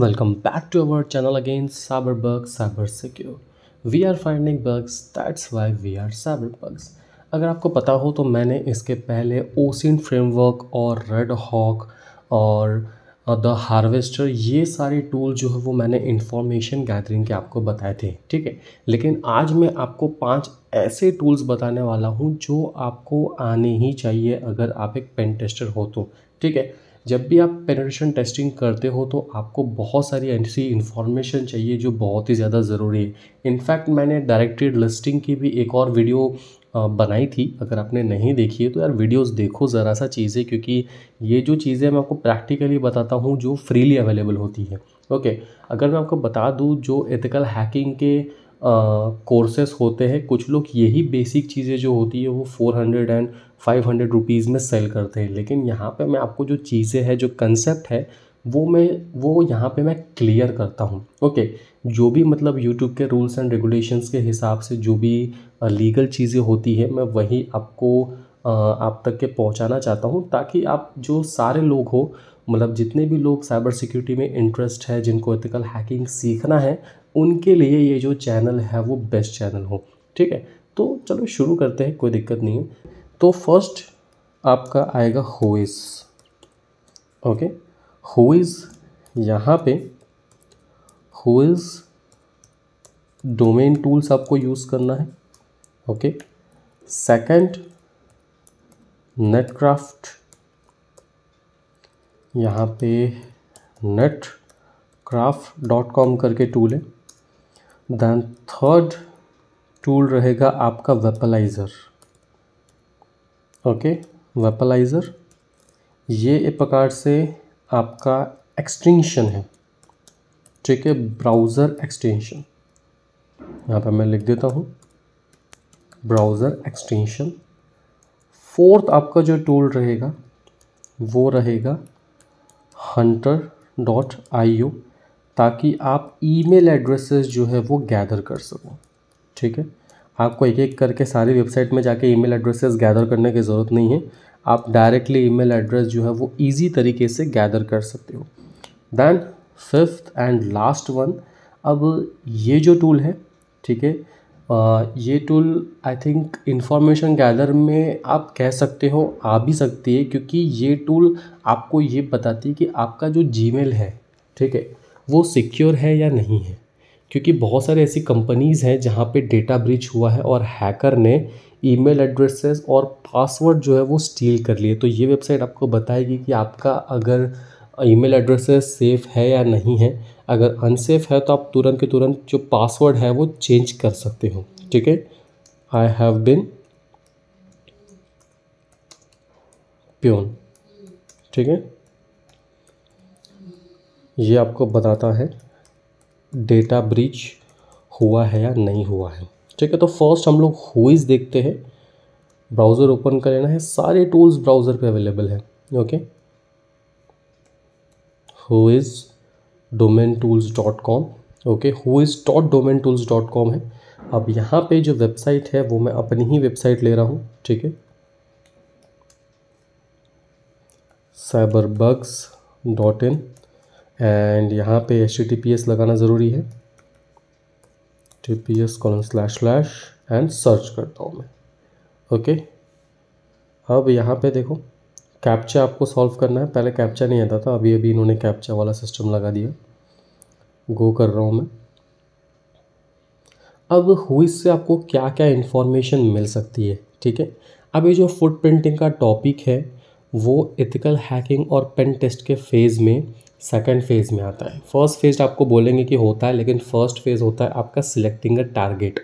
Welcome back to our channel again cyber Cyber Secure. We are finding bugs that's why we are cyberbugs. अगर आपको पता हो तो मैंने इसके पहले ओसिन फ्रेमवर्क और रेड हॉक और द uh, हार्वेस्टर ये सारे टूल जो है वो मैंने इंफॉर्मेशन गैदरिंग के आपको बताए थे ठीक है लेकिन आज मैं आपको पांच ऐसे टूल्स बताने वाला हूँ जो आपको आने ही चाहिए अगर आप एक पेन टेस्टर हो तो ठीक है जब भी आप पेनिट्रेशन टेस्टिंग करते हो तो आपको बहुत सारी ऐसी इन्फॉर्मेशन चाहिए जो बहुत ही ज़्यादा ज़रूरी है इनफैक्ट मैंने डायरेक्टेड लिस्टिंग की भी एक और वीडियो बनाई थी अगर आपने नहीं देखी है तो यार वीडियोस देखो ज़रा सा चीज़ें क्योंकि ये जो चीज़ें मैं आपको प्रैक्टिकली बताता हूँ जो फ्रीली अवेलेबल होती है ओके अगर मैं आपको बता दूँ जो एथिकल हैकिंग के कोर्सेस होते हैं कुछ लोग यही बेसिक चीज़ें जो होती है वो four hundred and five hundred rupees में सेल करते हैं लेकिन यहाँ पे मैं आपको जो चीज़ें हैं जो कंसेप्ट है वो मैं वो यहाँ पे मैं क्लियर करता हूँ ओके जो भी मतलब यूट्यूब के रूल्स एंड रेगुलेशंस के हिसाब से जो भी लीगल चीज़ें होती है मैं वही आपको आप तक के पहुँचाना चाहता हूँ ताकि आप जो सारे लोग हो मतलब जितने भी लोग साइबर सिक्योरिटी में इंटरेस्ट है जिनको एथिकल हैकिंग सीखना है उनके लिए ये जो चैनल है वो बेस्ट चैनल हो ठीक है तो चलो शुरू करते हैं कोई दिक्कत नहीं है तो फर्स्ट आपका आएगा होइस ओके होइज यहाँ पे होइज डोमेन टूल्स आपको यूज़ करना है ओके सेकंड नेटक्राफ्ट यहाँ पे नेट क्राफ्ट डॉट कॉम करके टूल है दैन थर्ड टूल रहेगा आपका वेपलाइज़र ओके वेपलाइज़र ये एक प्रकार से आपका एक्सटेंशन है ठीक है ब्राउज़र एक्सटेंशन यहाँ पर मैं लिख देता हूँ ब्राउज़र एक्सटेंशन फोर्थ आपका जो टूल रहेगा वो रहेगा हंटर डॉट आई यू ताकि आप ईमेल एड्रेसेस जो है वो गैदर कर सको ठीक है आपको एक एक करके सारी वेबसाइट में जाके ईमेल एड्रेसेस गैदर करने की ज़रूरत नहीं है आप डायरेक्टली ईमेल एड्रेस जो है वो इजी तरीके से गैदर कर सकते हो then fifth and last one अब ये जो टूल है ठीक है ये tool I think information gather में आप कह सकते हो आ भी सकती है क्योंकि ये टूल आपको ये बताती है कि आपका जो जीमेल है ठीक है वो सिक्योर है या नहीं है क्योंकि बहुत सारे ऐसी कंपनीज़ हैं जहाँ पे डेटा ब्रीच हुआ है और हैकर ने ईमेल एड्रेसेस और पासवर्ड जो है वो स्टील कर लिए तो ये वेबसाइट आपको बताएगी कि आपका अगर ईमेल एड्रेसेस सेफ़ है या नहीं है अगर अनसेफ है तो आप तुरंत के तुरंत जो पासवर्ड है वो चेंज कर सकते हो ठीक है आई हैव बिन प्योन ठीक है ये आपको बताता है डेटा ब्रीच हुआ है या नहीं हुआ है ठीक है तो फर्स्ट हम लोग हुईज देखते हैं ब्राउज़र ओपन कर लेना है सारे टूल्स ब्राउज़र पे अवेलेबल है okay whois domain tools dot com okay whois dot domain tools dot com है अब यहाँ पे जो वेबसाइट है वो मैं अपनी ही वेबसाइट ले रहा हूँ ठीक है cyber bugs dot in and यहाँ पे एच लगाना ज़रूरी है T P S colon slash slash and search करता हूँ मैं ओके अब यहाँ पे देखो कैप्चा आपको सॉल्व करना है पहले कैप्चा नहीं आता था अभी अभी इन्होंने कैप्चा वाला सिस्टम लगा दिया गो कर रहा हूँ मैं अब हुई से आपको क्या क्या इन्फॉर्मेशन मिल सकती है ठीक है अब ये जो फुट प्रिंटिंग का टॉपिक है वो इथिकल हैकिंग और पेन टेस्ट के फेज़ में सेकेंड फेज़ में आता है फर्स्ट फेज आपको बोलेंगे कि होता है लेकिन फर्स्ट फेज़ होता है आपका सिलेक्टिंग अ टारगेट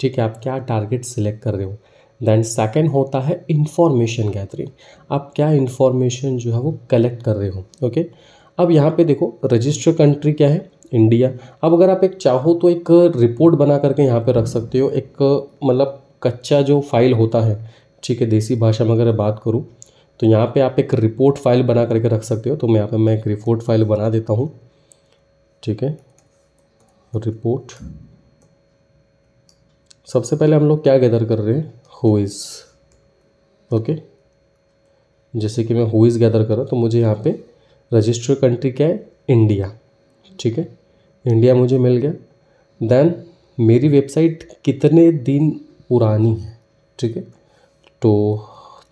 ठीक है आप क्या टारगेट सिलेक्ट कर रहे हो दैन सेकेंड होता है इन्फॉर्मेशन गैदरिंग आप क्या इन्फॉर्मेशन जो है वो कलेक्ट कर रहे हो ओके अब यहाँ पे देखो रजिस्टर कंट्री क्या है इंडिया अब अगर आप एक चाहो तो एक रिपोर्ट बना करके यहाँ पे रख सकते हो एक मतलब कच्चा जो फाइल होता है ठीक है देसी भाषा में अगर बात करूँ तो यहाँ पे आप एक रिपोर्ट फाइल बना करके रख सकते हो तो मैं यहाँ पे मैं एक रिपोर्ट फाइल बना देता हूँ ठीक है रिपोर्ट सबसे पहले हम लोग क्या गैदर कर रहे हैं हुइज ओके जैसे कि मैं हुइज गैदर कर रहा हूँ तो मुझे यहाँ पे रजिस्टर कंट्री क्या है इंडिया ठीक है इंडिया मुझे मिल गया देन मेरी वेबसाइट कितने दिन पुरानी है ठीक है तो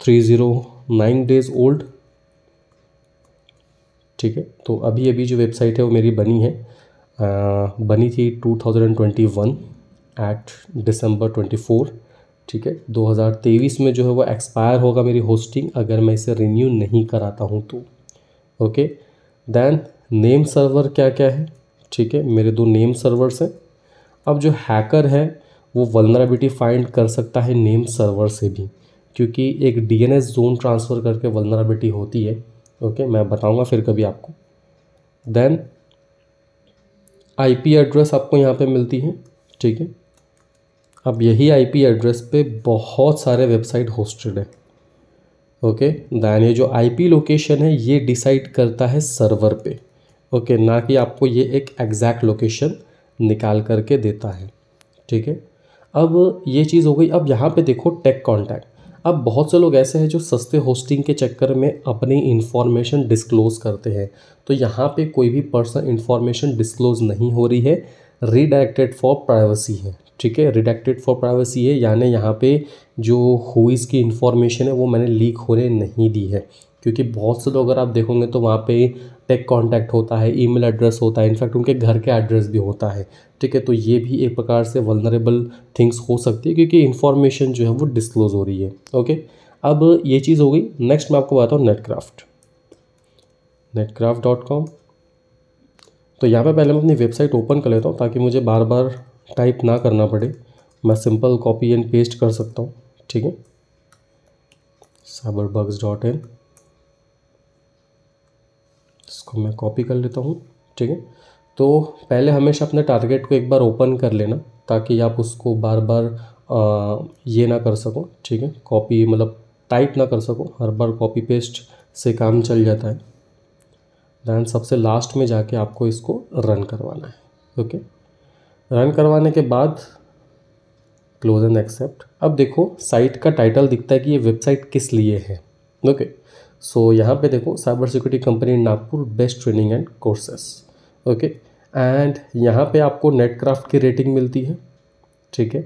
three zero nine days old ठीक है तो अभी अभी जो वेबसाइट है वो मेरी बनी है आ, बनी थी 2021 एट दिसंबर 24 ठीक है 2023 में जो है वो एक्सपायर होगा मेरी होस्टिंग अगर मैं इसे रिन्यू नहीं कराता हूँ तो ओके देन नेम सर्वर क्या क्या है ठीक है मेरे दो नेम सर्वर्स हैं अब जो हैकर है वो वलनराबिलिटी फाइंड कर सकता है नेम सर्वर से भी क्योंकि एक डीएनएस जोन ट्रांसफ़र करके वलनराबिलिटी होती है ओके मैं बताऊंगा फिर कभी आपको देन आईपी एड्रेस आपको यहाँ पे मिलती है ठीक है अब यही आईपी एड्रेस पे बहुत सारे वेबसाइट होस्टेड है ओके दैन ये जो आईपी लोकेशन है ये डिसाइड करता है सर्वर पे ओके ना कि आपको ये एक एग्जैक्ट लोकेशन निकाल करके देता है ठीक है अब ये चीज़ हो गई अब यहाँ पे देखो टेक कॉन्टैक्ट अब बहुत से लोग ऐसे हैं जो सस्ते होस्टिंग के चक्कर में अपनी इन्फॉर्मेशन डिस्क्लोज करते हैं तो यहाँ पे कोई भी पर्सनल इन्फॉर्मेशन डिस्क्लोज नहीं हो रही है रिडेक्टेड फॉर प्राइवेसी है ठीक है रिडेक्टेड फॉर प्राइवेसी है यानी यहाँ पे जो हुईज़ की इन्फॉर्मेशन है वो मैंने लीक होने नहीं दी है क्योंकि बहुत से लोग अगर आप देखोगे तो वहाँ पे टेक कॉन्टैक्ट होता है ईमेल एड्रेस होता है इनफैक्ट उनके घर का एड्रेस भी होता है ठीक है तो ये भी एक प्रकार से वलनरेबल थिंग्स हो सकती है क्योंकि इन्फॉर्मेशन जो है वो डिस्क्लोज हो रही है ओके अब ये चीज़ हो गई नेक्स्ट मैं आपको बताता हूँ नेटक्राफ्ट नेटक्राफ्ट डॉट कॉम तो यहाँ पे पहले मैं अपनी वेबसाइट ओपन कर लेता हूँ ताकि मुझे बार बार टाइप ना करना पड़े मैं सिंपल कॉपी एंड पेस्ट कर सकता हूँ ठीक है साइबर बग्स डॉट इन इसको मैं कॉपी कर लेता हूँ ठीक है तो पहले हमेशा अपने टारगेट को एक बार ओपन कर लेना ताकि आप उसको बार बार ये ना कर सको ठीक है कॉपी मतलब टाइप ना कर सको हर बार कॉपी पेस्ट से काम चल जाता है दैन सबसे लास्ट में जाके आपको इसको रन करवाना है ओके रन करवाने के बाद क्लोज एंड एक्सेप्ट अब देखो साइट का टाइटल दिखता है कि ये वेबसाइट किस लिए है ओके सो so, यहाँ पे देखो cyber security company Nagpur best training and courses okay and यहाँ पे आपको नेटक्राफ्ट की रेटिंग मिलती है ठीक है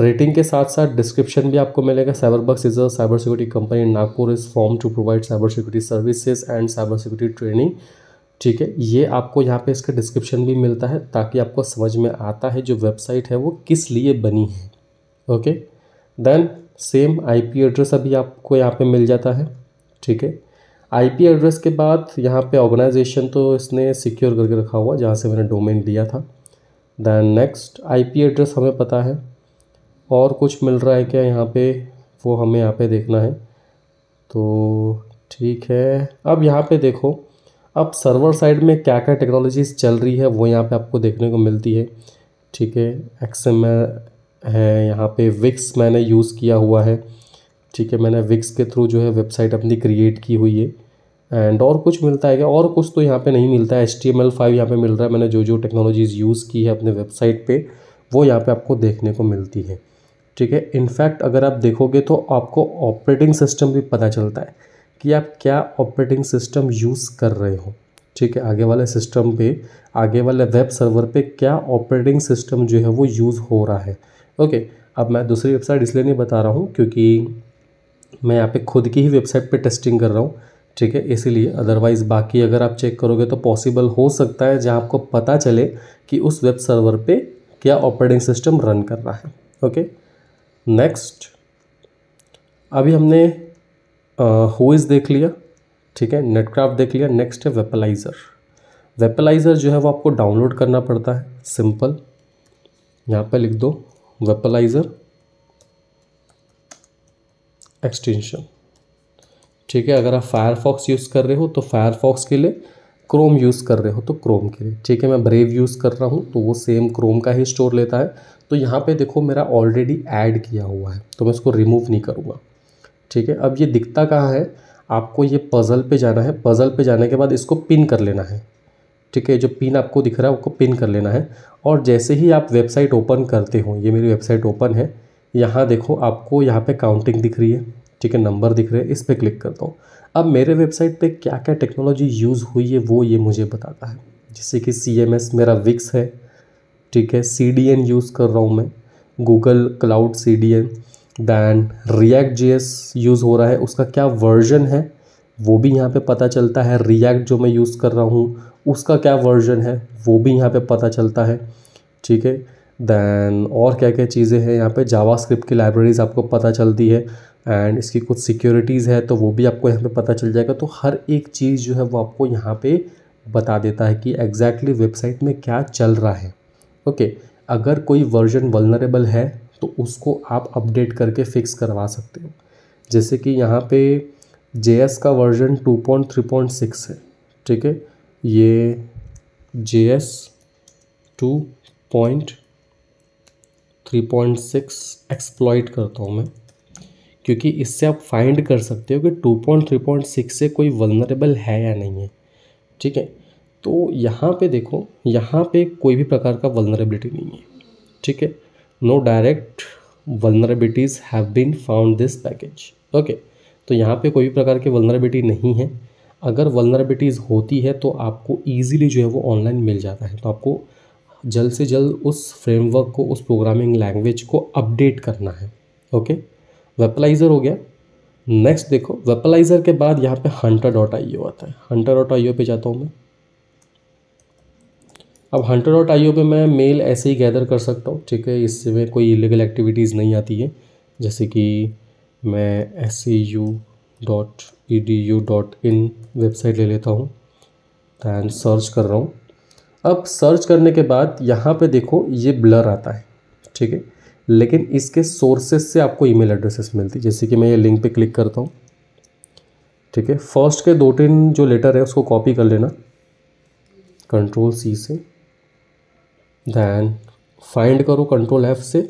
रेटिंग के साथ साथ डिस्क्रिप्शन भी आपको मिलेगा cyber bugs is a cyber security company Nagpur is form to provide cyber security services and cyber security training ठीक है ये आपको यहाँ पे इसका डिस्क्रिप्शन भी मिलता है ताकि आपको समझ में आता है जो वेबसाइट है वो किस लिए बनी है okay then same IP address अभी आपको यहाँ पे मिल जाता है ठीक है आईपी एड्रेस के बाद यहाँ पे ऑर्गेनाइजेशन तो इसने सिक्योर करके रखा हुआ जहाँ से मैंने डोमेन लिया था दैन नेक्स्ट आईपी एड्रेस हमें पता है और कुछ मिल रहा है क्या यहाँ पे वो हमें यहाँ पे देखना है तो ठीक है अब यहाँ पे देखो अब सर्वर साइड में क्या क्या टेक्नोलॉजीज़ चल रही है वो यहाँ पर आपको देखने को मिलती है ठीक है एक्स है यहाँ पे विक्स मैंने यूज़ किया हुआ है ठीक है मैंने विक्स के थ्रू जो है वेबसाइट अपनी क्रिएट की हुई है एंड और कुछ मिलता है क्या और कुछ तो यहाँ पे नहीं मिलता है H T M L five यहाँ पर मिल रहा है मैंने जो जो टेक्नोलॉजीज़ यूज़ की है अपने वेबसाइट पे वो यहाँ पे आपको देखने को मिलती है ठीक है इनफैक्ट अगर आप देखोगे तो आपको ऑपरेटिंग सिस्टम भी पता चलता है कि आप क्या ऑपरेटिंग सिस्टम यूज़ कर रहे हो ठीक है आगे वाले सिस्टम पे आगे वाले वेब सर्वर पे क्या ऑपरेटिंग सिस्टम जो है वो यूज़ हो रहा है ओके अब मैं दूसरी वेबसाइट इसलिए नहीं बता रहा हूँ क्योंकि मैं यहाँ पे खुद की ही वेबसाइट पे टेस्टिंग कर रहा हूँ ठीक है इसीलिए अदरवाइज़ बाकी अगर आप चेक करोगे तो पॉसिबल हो सकता है जहाँ आपको पता चले कि उस वेब सर्वर पे क्या ऑपरेटिंग सिस्टम रन कर रहा है ओके नेक्स्ट अभी हमने हुइज देख लिया ठीक है नेटक्राफ्ट देख लिया नेक्स्ट है वेपलाइज़र वेपलाइज़र जो है वो आपको डाउनलोड करना पड़ता है सिंपल यहाँ पर लिख दो वेपलाइज़र एक्सटेंशन ठीक है अगर आप फायरफॉक्स यूज़ कर रहे हो तो फायरफॉक्स के लिए क्रोम यूज़ कर रहे हो तो क्रोम के लिए ठीक है मैं ब्रेव यूज़ कर रहा हूँ तो वो सेम क्रोम का ही स्टोर लेता है तो यहाँ पे देखो मेरा ऑलरेडी ऐड किया हुआ है तो मैं इसको रिमूव नहीं करूँगा ठीक है अब ये दिखता कहाँ है आपको ये पज़ल पे जाना है पज़ल पे जाने के बाद इसको पिन कर लेना है ठीक है जो पिन आपको दिख रहा है उसको पिन कर लेना है और जैसे ही आप वेबसाइट ओपन करते हो ये मेरी वेबसाइट ओपन है यहाँ देखो आपको यहाँ पे काउंटिंग दिख रही है ठीक है नंबर दिख रहे हैं इस पर क्लिक करता हूँ अब मेरे वेबसाइट पे क्या क्या टेक्नोलॉजी यूज़ हुई है वो ये मुझे बताता है जैसे कि सी मेरा विक्स है ठीक है सी यूज़ कर रहा हूँ मैं Google cloud C D N then React जी यूज़ हो रहा है उसका क्या वर्जन है वो भी यहाँ पे पता चलता है रिएक्ट जो मैं यूज़ कर रहा हूँ उसका क्या वर्जन है वो भी यहाँ पे पता चलता है ठीक है दैन और क्या क्या चीज़ें हैं यहाँ पे जावास्क्रिप्ट की लाइब्रेरीज़ आपको पता चलती है एंड इसकी कुछ सिक्योरिटीज़ है तो वो भी आपको यहाँ पे पता चल जाएगा तो हर एक चीज़ जो है वो आपको यहाँ पे बता देता है कि एग्जैक्टली exactly वेबसाइट में क्या चल रहा है ओके okay, अगर कोई वर्जन वलनरेबल है तो उसको आप अपडेट करके फिक्स करवा सकते हो जैसे कि यहाँ पे जे का वर्जन 2.3.6 है ठीक है ये J S two point 3.6 exploit करता हूँ मैं क्योंकि इससे आप फाइंड कर सकते हो कि 2.3.6 से कोई वलनरेबल है या नहीं है ठीक है तो यहाँ पे देखो यहाँ पे कोई भी प्रकार का वलनरेबिलिटी नहीं है ठीक है no direct vulnerabilities have been found this package okay तो यहाँ पे कोई भी प्रकार की वलनरेबिलिटी नहीं है अगर वलनरेबिलिटीज़ होती है तो आपको ईजिली जो है वो ऑनलाइन मिल जाता है तो आपको जल्द से जल्द उस फ्रेमवर्क को उस प्रोग्रामिंग लैंग्वेज को अपडेट करना है ओके वेपलाइज़र हो गया नेक्स्ट देखो वेपलाइज़र के बाद यहाँ पे हंटर डॉट आई आता है हंटर डॉट आई पे जाता हूँ मैं अब हंटर डॉट आई पे मैं मेल ऐसे ही गैदर कर सकता हूँ ठीक है इसमें कोई इलीगल एक्टिविटीज़ नहीं आती है जैसे कि मैं S U dot E D U dot in website ले लेता हूँ एंड सर्च कर रहा हूँ अब सर्च करने के बाद यहाँ पे देखो ये ब्लर आता है ठीक है लेकिन इसके सोर्सेस से आपको ईमेल एड्रेसेस मिलती है जैसे कि मैं ये लिंक पे क्लिक करता हूँ ठीक है फर्स्ट के दो तीन जो लेटर है उसको कॉपी कर लेना कंट्रोल सी से दैन फाइंड करो कंट्रोल एफ से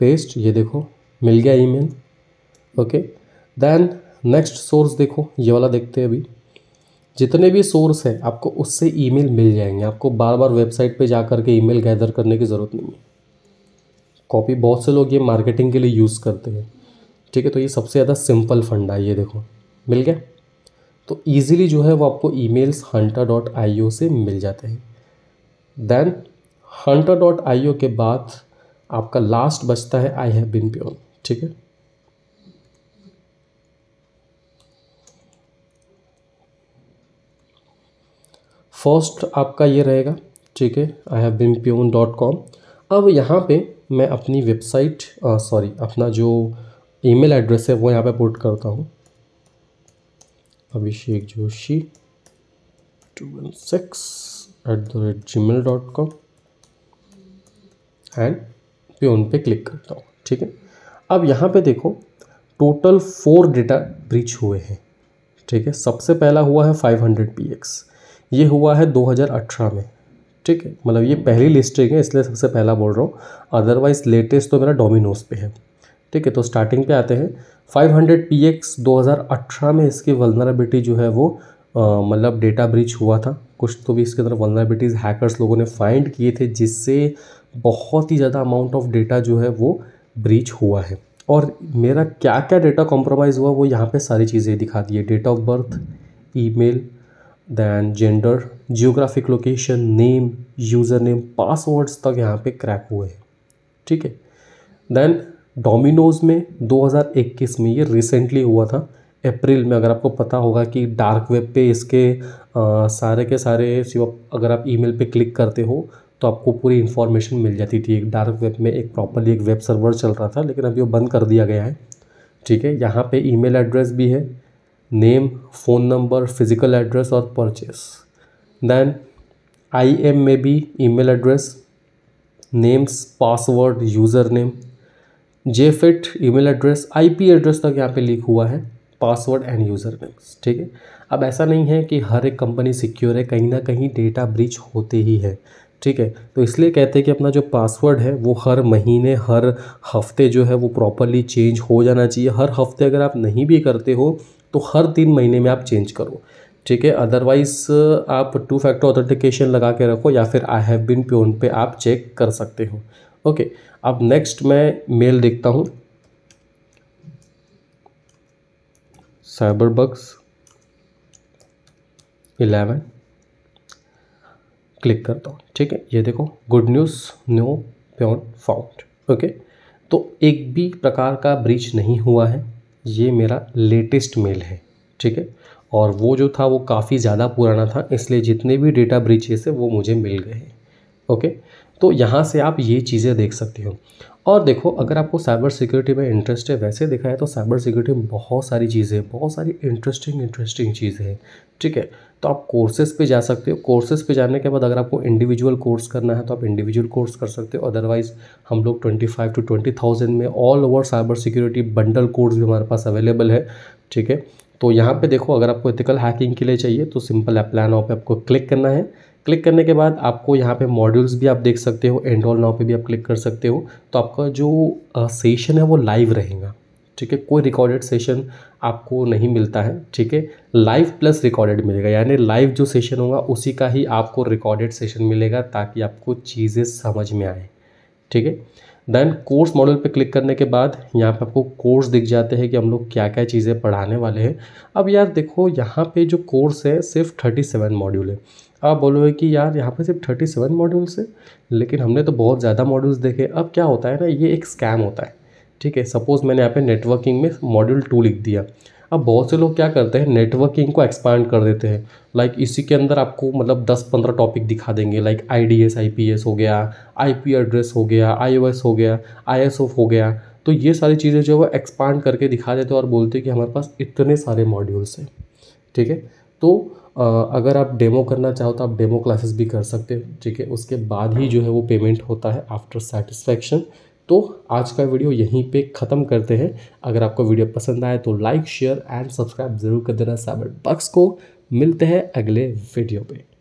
पेस्ट ये देखो मिल गया email okay then next source देखो ये वाला देखते हैं अभी जितने भी सोर्स हैं आपको उससे ईमेल मिल जाएंगे आपको बार बार वेबसाइट पे जा कर के ईमेल गैदर करने की ज़रूरत नहीं है कॉपी बहुत से लोग ये मार्केटिंग के लिए यूज़ करते हैं ठीक है तो ये सबसे ज़्यादा सिंपल फंड है ये देखो मिल गया तो ईजिली जो है वो आपको ई मेल्स डॉट आई से मिल जाते हैं then Hunter dot I O के बाद आपका लास्ट बचता है आई हैव बिन प्योर ठीक है फर्स्ट आपका ये रहेगा ठीक है I have been pwned dot com अब यहाँ पे मैं अपनी वेबसाइट सॉरी अपना जो ईमेल एड्रेस है वो यहाँ पे पोर्ट करता हूँ Abhishek Joshi two one six at the rate Gmail dot com and pwned पे क्लिक करता हूँ ठीक है अब यहाँ पे देखो टोटल फोर डेटा ब्रीच हुए हैं ठीक है सबसे पहला हुआ है फाइव हंड्रेड पी एक्स ये हुआ है 2018 में ठीक है मतलब ये पहली लिस्टिंग है इसलिए सबसे पहला बोल रहा हूँ अदरवाइज लेटेस्ट तो मेरा डोमिनोज पे है ठीक है तो स्टार्टिंग पे आते हैं 500 हंड्रेड पी एक्स दो में इसकी वलनराबिटी जो है वो मतलब डेटा ब्रीच हुआ था कुछ तो भी इसके अंदर वलनराबिलिटीज़ हैकरस लोगों ने फाइंड किए थे जिससे बहुत ही ज़्यादा अमाउंट ऑफ डेटा जो है वो ब्रीच हुआ है और मेरा क्या क्या डेटा कॉम्प्रोमाइज़ हुआ वो यहाँ पे सारी चीज़ें दिखा दी है date of birth email then gender geographic location name user name passwords तक यहाँ पे क्रैक हुए हैं ठीक है दैन डोमिनोज़ में 2021 में ये रिसेंटली हुआ था अप्रैल में अगर आपको पता होगा कि डार्क वेब पे इसके आ, सारे के सारे अगर आप ईमेल पे क्लिक करते हो तो आपको पूरी इन्फॉर्मेशन मिल जाती थी एक डार्क वेब में एक प्रॉपरली एक वेब सर्वर चल रहा था लेकिन अभी वो बंद कर दिया गया है ठीक है यहाँ पे ईमेल एड्रेस भी है नेम फोन नंबर और phone दैन आई एम में purchase email address names password user name J fit E email address IP address तक यहाँ पे लीक हुआ है पासवर्ड एंड यूज़र नेम्स ठीक है अब ऐसा नहीं है कि हर एक कंपनी सिक्योर है कहीं ना कहीं डेटा ब्रीच होते ही है ठीक है तो इसलिए कहते हैं कि अपना जो पासवर्ड है वो हर महीने हर हफ्ते जो है वो प्रॉपरली चेंज हो जाना चाहिए हर हफ्ते अगर आप नहीं भी करते हो तो हर तीन महीने में आप चेंज करो ठीक है अदरवाइज आप टू फैक्टर ऑथेंटिकेशन लगा के रखो या फिर आई हैव बिन प्योन पे आप चेक कर सकते हो ओके अब नेक्स्ट मैं मेल देखता हूँ साइबर बग्स इलेवन क्लिक करता हूँ ठीक है ये देखो good news no pwned found okay तो एक भी प्रकार का ब्रीच नहीं हुआ है ये मेरा लेटेस्ट मेल है ठीक है और वो जो था वो काफ़ी ज़्यादा पुराना था इसलिए जितने भी डेटा ब्रीचेस है वो मुझे मिल गए हैं ओके तो यहाँ से आप ये चीज़ें देख सकते हो और देखो अगर आपको साइबर सिक्योरिटी में इंटरेस्ट है वैसे देखा है तो साइबर सिक्योरिटी में बहुत सारी चीज़ें बहुत सारी इंटरेस्टिंग इंटरेस्टिंग चीज़ें हैं ठीक है तो आप कोर्सेज पे जा सकते हो कोर्सेज पे जाने के बाद अगर आपको इंडिविजुअल कोर्स करना है तो आप इंडिविजुअल कोर्स कर सकते हो अदरवाइज़ हम लोग twenty five to twenty thousand में all over cyber security bundle course भी हमारे पास अवेलेबल है ठीक है तो यहाँ पे देखो अगर आपको एथिकल हैकिंग के लिए चाहिए तो सिंपल ऐप प्लान ऑफ आपको क्लिक करना है क्लिक करने के बाद आपको यहाँ पे मॉड्यूल्स भी आप देख सकते हो एंड्रॉल नाव पे भी आप क्लिक कर सकते हो तो आपका जो सेशन है वो लाइव रहेगा ठीक है कोई रिकॉर्डेड सेशन आपको नहीं मिलता है ठीक है लाइव प्लस रिकॉर्डेड मिलेगा यानी लाइव जो सेशन होगा उसी का ही आपको रिकॉर्डेड सेशन मिलेगा ताकि आपको चीज़ें समझ में आए ठीक है देन कोर्स मॉडल पे क्लिक करने के बाद यहाँ पे आपको कोर्स दिख जाते हैं कि हम लोग क्या क्या चीज़ें पढ़ाने वाले हैं अब यार देखो यहाँ पे जो कोर्स है सिर्फ थर्टी सेवन मॉड्यूल है आप बोलोगे कि यार यहाँ पे सिर्फ थर्टी सेवन मॉड्यूल्स है लेकिन हमने तो बहुत ज़्यादा मॉड्यूल्स देखे अब क्या होता है ना ये एक स्कैम होता है ठीक है सपोज़ मैंने यहाँ पे नेटवर्किंग में मॉड्यूल टू लिख दिया अब बहुत से लोग क्या करते हैं नेटवर्किंग को एक्सपांड कर देते हैं लाइक like इसी के अंदर आपको मतलब दस पंद्रह टॉपिक दिखा देंगे like I D S I P S हो गया आई पी एड्रेस हो गया आई ओ एस हो गया आई एस ओफ हो गया तो ये सारी चीज़ें जो है वो एक्सपांड करके दिखा देते हैं और बोलते हैं कि हमारे पास इतने सारे मॉड्यूल्स हैं ठीक है तो अगर आप डेमो करना चाहो तो आप डेमो क्लासेस भी कर सकते हो ठीक है उसके बाद ही जो है वो पेमेंट होता है आफ्टर सेटिस्फैक्शन तो आज का वीडियो यहीं पे ख़त्म करते हैं अगर आपको वीडियो पसंद आए तो लाइक शेयर एंड सब्सक्राइब ज़रूर कर देना साइबर बक्स को मिलते हैं अगले वीडियो पर